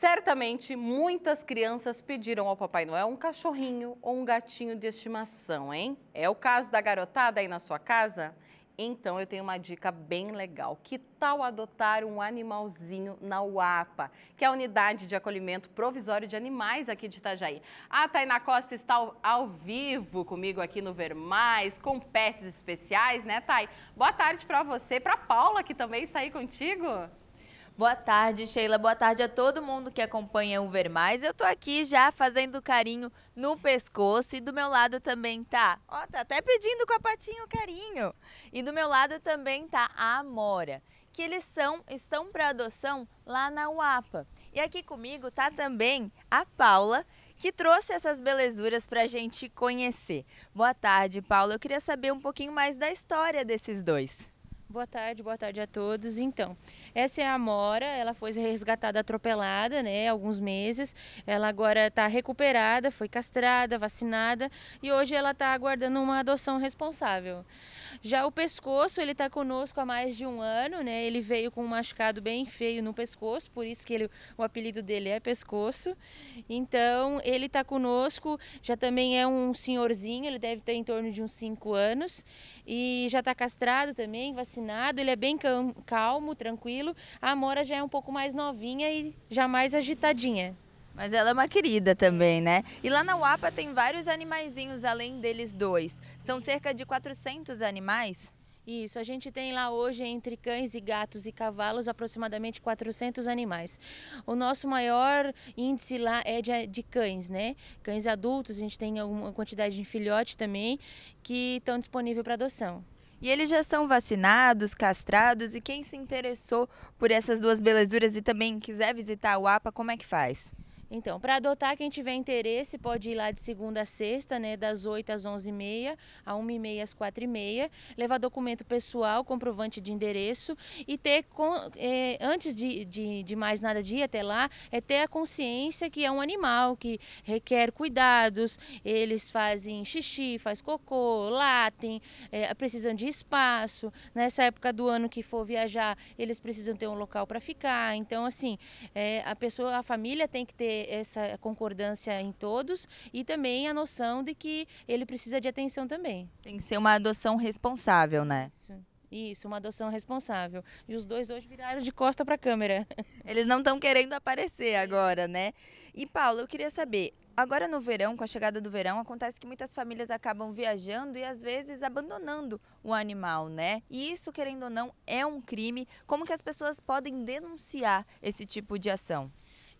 Certamente muitas crianças pediram ao Papai Noel um cachorrinho ou um gatinho de estimação, hein? É o caso da garotada aí na sua casa? Então eu tenho uma dica bem legal. Que tal adotar um animalzinho na UAPA, que é a unidade de acolhimento provisório de animais aqui de Itajaí? A Tainá Costa está ao, ao vivo comigo aqui no Vermais, com peças especiais, né, Thay? Boa tarde para você, para Paula que também sair contigo. Boa tarde, Sheila. Boa tarde a todo mundo que acompanha o Ver Mais. Eu tô aqui já fazendo carinho no pescoço e do meu lado também tá. Ó, tá até pedindo com a patinha o carinho. E do meu lado também tá a Amora, que eles são estão para adoção lá na UAPA. E aqui comigo tá também a Paula, que trouxe essas belezuras para a gente conhecer. Boa tarde, Paula. Eu queria saber um pouquinho mais da história desses dois. Boa tarde, boa tarde a todos. Então, essa é a Amora, ela foi resgatada atropelada, né, alguns meses. Ela agora está recuperada, foi castrada, vacinada e hoje ela está aguardando uma adoção responsável. Já o pescoço, ele está conosco há mais de um ano, né, ele veio com um machucado bem feio no pescoço, por isso que ele, o apelido dele é pescoço. Então, ele está conosco, já também é um senhorzinho, ele deve ter em torno de uns 5 anos e já está castrado também, vacinado vacinado, ele é bem calmo, tranquilo. A Amora já é um pouco mais novinha e já mais agitadinha. Mas ela é uma querida também, né? E lá na UAPA tem vários animaizinhos além deles dois. São cerca de 400 animais? Isso, a gente tem lá hoje entre cães e gatos e cavalos aproximadamente 400 animais. O nosso maior índice lá é de, de cães, né? Cães adultos, a gente tem uma quantidade de filhote também que estão disponíveis para adoção. E eles já são vacinados, castrados, e quem se interessou por essas duas belezuras e também quiser visitar o APA, como é que faz? Então, para adotar, quem tiver interesse pode ir lá de segunda a sexta, né, das 8 às 11h30, a 1h30 às 4h30, levar documento pessoal, comprovante de endereço e ter, com, é, antes de, de, de, mais nada de ir até lá, é ter a consciência que é um animal, que requer cuidados, eles fazem xixi, faz cocô, latem, é, precisam de espaço, nessa época do ano que for viajar, eles precisam ter um local para ficar, então assim, é, a pessoa, a família tem que ter essa concordância em todos e também a noção de que ele precisa de atenção também. Tem que ser uma adoção responsável, né? Isso. Isso, uma adoção responsável. E os dois hoje viraram de costa para a câmera. Eles não estão querendo aparecer agora, né? E Paulo, eu queria saber, agora no verão, com a chegada do verão, acontece que muitas famílias acabam viajando e às vezes abandonando o animal, né? E isso, querendo ou não, é um crime. Como que as pessoas podem denunciar esse tipo de ação?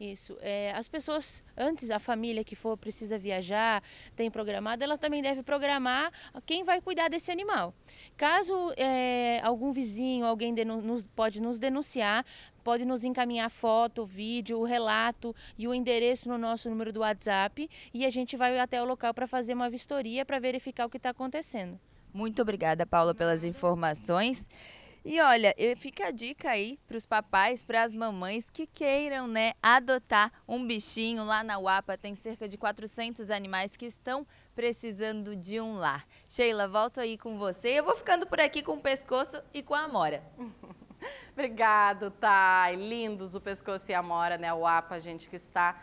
Isso. É, as pessoas, antes, a família que for precisa viajar, tem programado, ela também deve programar quem vai cuidar desse animal. Caso é, algum vizinho, alguém nos, pode nos denunciar, pode nos encaminhar foto, vídeo, o relato e o endereço no nosso número do WhatsApp e a gente vai até o local para fazer uma vistoria para verificar o que está acontecendo. Muito obrigada, Paula, pelas informações. E olha, fica a dica aí para os papais, para as mamães que queiram, né, adotar um bichinho. Lá na UAPA tem cerca de 400 animais que estão precisando de um lar. Sheila, volto aí com você. Eu vou ficando por aqui com o pescoço e com a Amora. Obrigado, Thay. Lindos o pescoço e a Amora, né, a UAPA, gente que está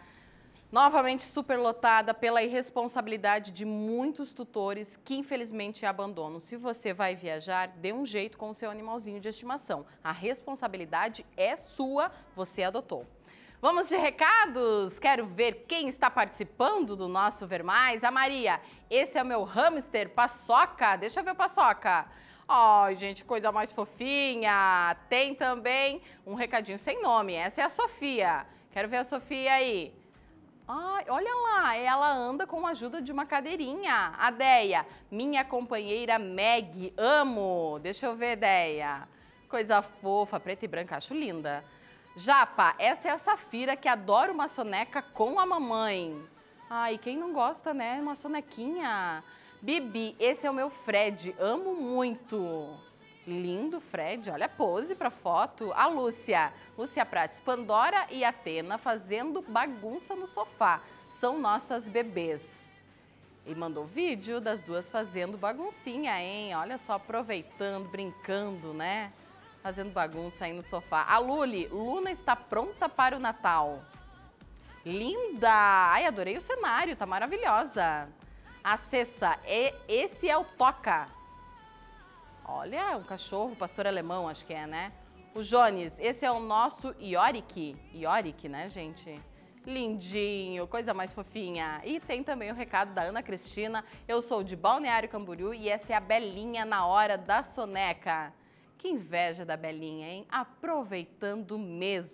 novamente superlotada pela irresponsabilidade de muitos tutores que infelizmente abandonam. Se você vai viajar, dê um jeito com o seu animalzinho de estimação. A responsabilidade é sua, você adotou. Vamos de recados? Quero ver quem está participando do nosso Ver Mais. A Maria, esse é o meu hamster, Paçoca. Deixa eu ver o Paçoca. Ai, oh, gente, coisa mais fofinha. Tem também um recadinho sem nome. Essa é a Sofia. Quero ver a Sofia aí. Ai, olha lá, ela anda com a ajuda de uma cadeirinha. A Deia, minha companheira Meg, amo. Deixa eu ver, Deia. Coisa fofa, preta e branca, acho linda. Japa, essa é a Safira que adora uma soneca com a mamãe. Ai, quem não gosta, né? Uma sonequinha. Bibi, esse é o meu Fred, amo muito. Lindo, Fred. Olha a pose pra foto. A Lúcia. Lúcia Prates. Pandora e Atena fazendo bagunça no sofá. São nossas bebês. E mandou vídeo das duas fazendo baguncinha, hein? Olha só, aproveitando, brincando, né? Fazendo bagunça aí no sofá. A Luli. Luna está pronta para o Natal. Linda! Ai, adorei o cenário, tá maravilhosa. Acessa, e esse é o Toca. Olha, um cachorro, pastor alemão, acho que é, né? O Jones, esse é o nosso Iorik. Iorik, né, gente? Lindinho, coisa mais fofinha. E tem também o recado da Ana Cristina. Eu sou de Balneário Camboriú e essa é a Belinha na hora da soneca. Que inveja da Belinha, hein? Aproveitando mesmo.